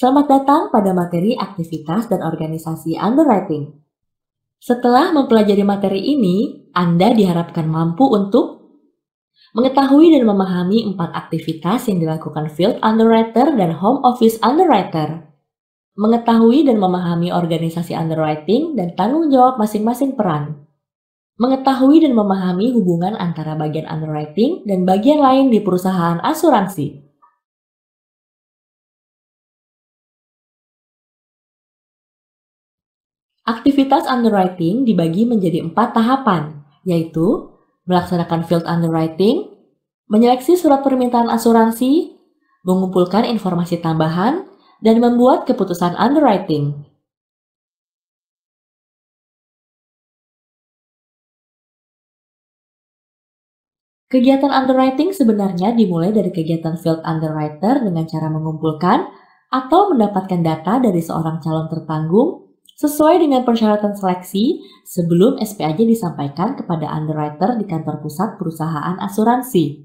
Selamat datang pada materi aktivitas dan organisasi underwriting. Setelah mempelajari materi ini, Anda diharapkan mampu untuk mengetahui dan memahami empat aktivitas yang dilakukan field underwriter dan home office underwriter, mengetahui dan memahami organisasi underwriting dan tanggung jawab masing-masing peran, mengetahui dan memahami hubungan antara bagian underwriting dan bagian lain di perusahaan asuransi Aktivitas underwriting dibagi menjadi empat tahapan, yaitu melaksanakan field underwriting, menyeleksi surat permintaan asuransi, mengumpulkan informasi tambahan, dan membuat keputusan underwriting. Kegiatan underwriting sebenarnya dimulai dari kegiatan field underwriter dengan cara mengumpulkan atau mendapatkan data dari seorang calon tertanggung Sesuai dengan persyaratan seleksi, sebelum SPAJ disampaikan kepada underwriter di kantor pusat perusahaan asuransi.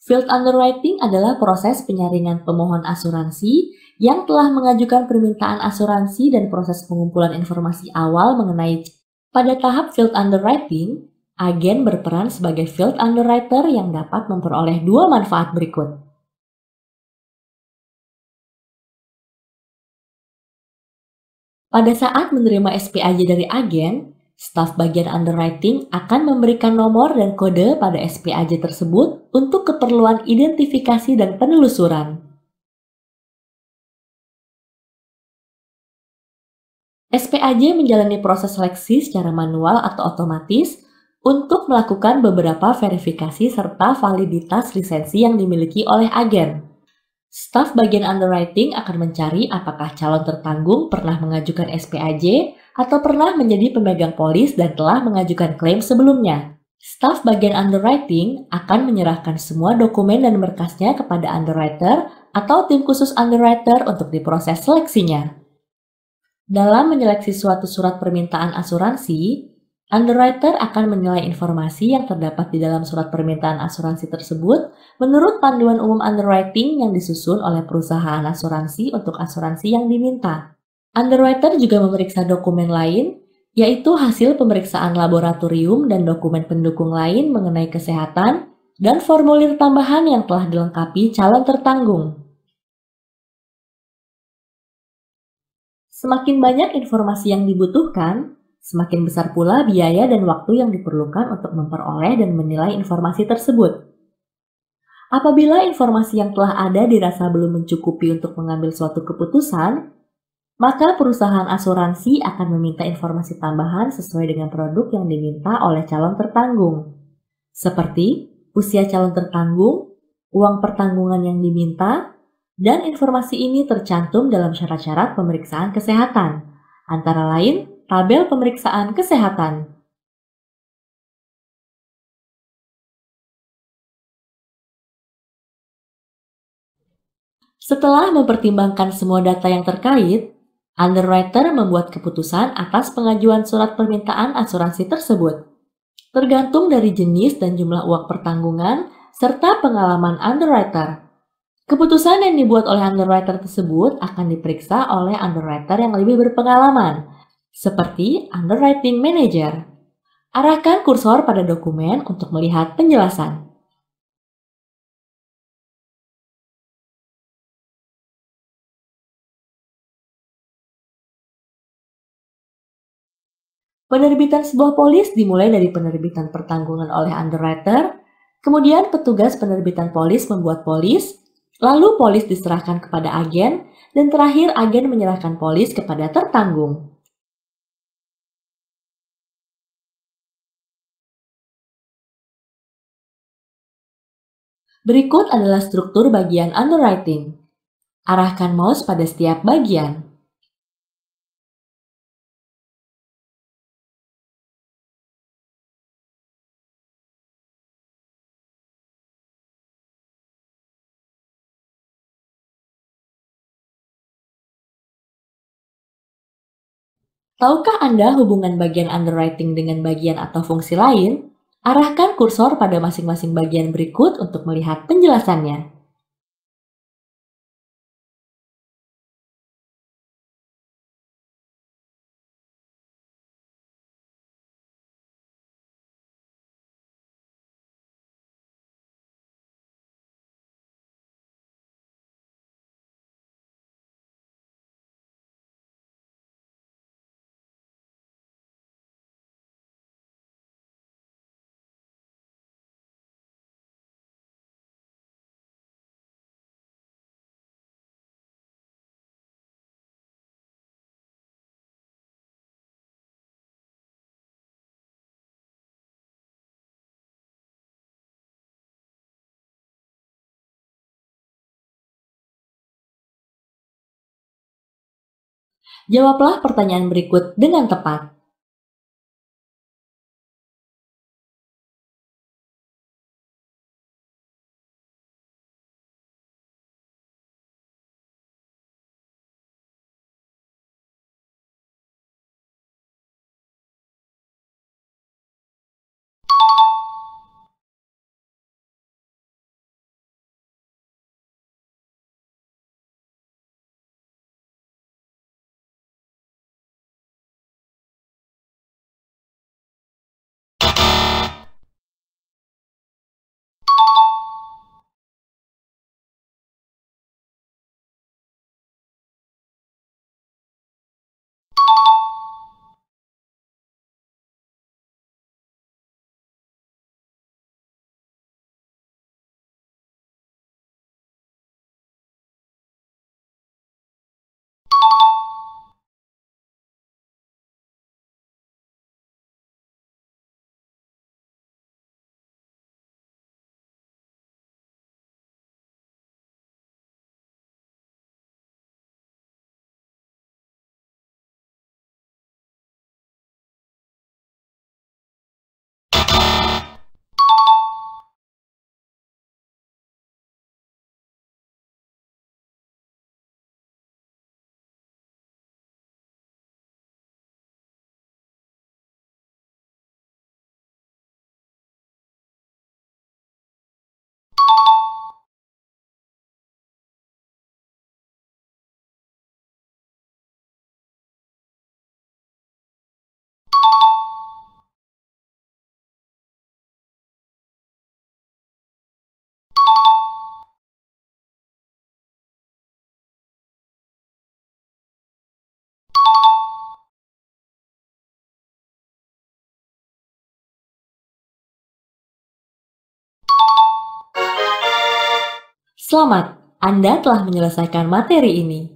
Field underwriting adalah proses penyaringan pemohon asuransi yang telah mengajukan permintaan asuransi dan proses pengumpulan informasi awal mengenai pada tahap field underwriting, agen berperan sebagai field underwriter yang dapat memperoleh dua manfaat berikut. Pada saat menerima SPAJ dari agen, staf bagian underwriting akan memberikan nomor dan kode pada SPAJ tersebut untuk keperluan identifikasi dan penelusuran. SPAJ menjalani proses seleksi secara manual atau otomatis untuk melakukan beberapa verifikasi serta validitas lisensi yang dimiliki oleh agen. Staf bagian underwriting akan mencari apakah calon tertanggung pernah mengajukan SPAJ atau pernah menjadi pemegang polis dan telah mengajukan klaim sebelumnya. Staf bagian underwriting akan menyerahkan semua dokumen dan berkasnya kepada underwriter atau tim khusus underwriter untuk diproses seleksinya. Dalam menyeleksi suatu surat permintaan asuransi, Underwriter akan menilai informasi yang terdapat di dalam surat permintaan asuransi tersebut menurut panduan umum underwriting yang disusun oleh perusahaan asuransi untuk asuransi yang diminta. Underwriter juga memeriksa dokumen lain, yaitu hasil pemeriksaan laboratorium dan dokumen pendukung lain mengenai kesehatan dan formulir tambahan yang telah dilengkapi calon tertanggung. Semakin banyak informasi yang dibutuhkan, Semakin besar pula biaya dan waktu yang diperlukan untuk memperoleh dan menilai informasi tersebut. Apabila informasi yang telah ada dirasa belum mencukupi untuk mengambil suatu keputusan, maka perusahaan asuransi akan meminta informasi tambahan sesuai dengan produk yang diminta oleh calon tertanggung, seperti usia calon tertanggung, uang pertanggungan yang diminta, dan informasi ini tercantum dalam syarat-syarat pemeriksaan kesehatan, antara lain Tabel pemeriksaan kesehatan. Setelah mempertimbangkan semua data yang terkait, underwriter membuat keputusan atas pengajuan surat permintaan asuransi tersebut. Tergantung dari jenis dan jumlah uang pertanggungan serta pengalaman underwriter. Keputusan yang dibuat oleh underwriter tersebut akan diperiksa oleh underwriter yang lebih berpengalaman seperti Underwriting Manager. Arahkan kursor pada dokumen untuk melihat penjelasan. Penerbitan sebuah polis dimulai dari penerbitan pertanggungan oleh underwriter, kemudian petugas penerbitan polis membuat polis, lalu polis diserahkan kepada agen, dan terakhir agen menyerahkan polis kepada tertanggung. Berikut adalah struktur bagian underwriting. Arahkan mouse pada setiap bagian. Tahukah Anda hubungan bagian underwriting dengan bagian atau fungsi lain? Arahkan kursor pada masing-masing bagian berikut untuk melihat penjelasannya. Jawablah pertanyaan berikut dengan tepat. Selamat, Anda telah menyelesaikan materi ini.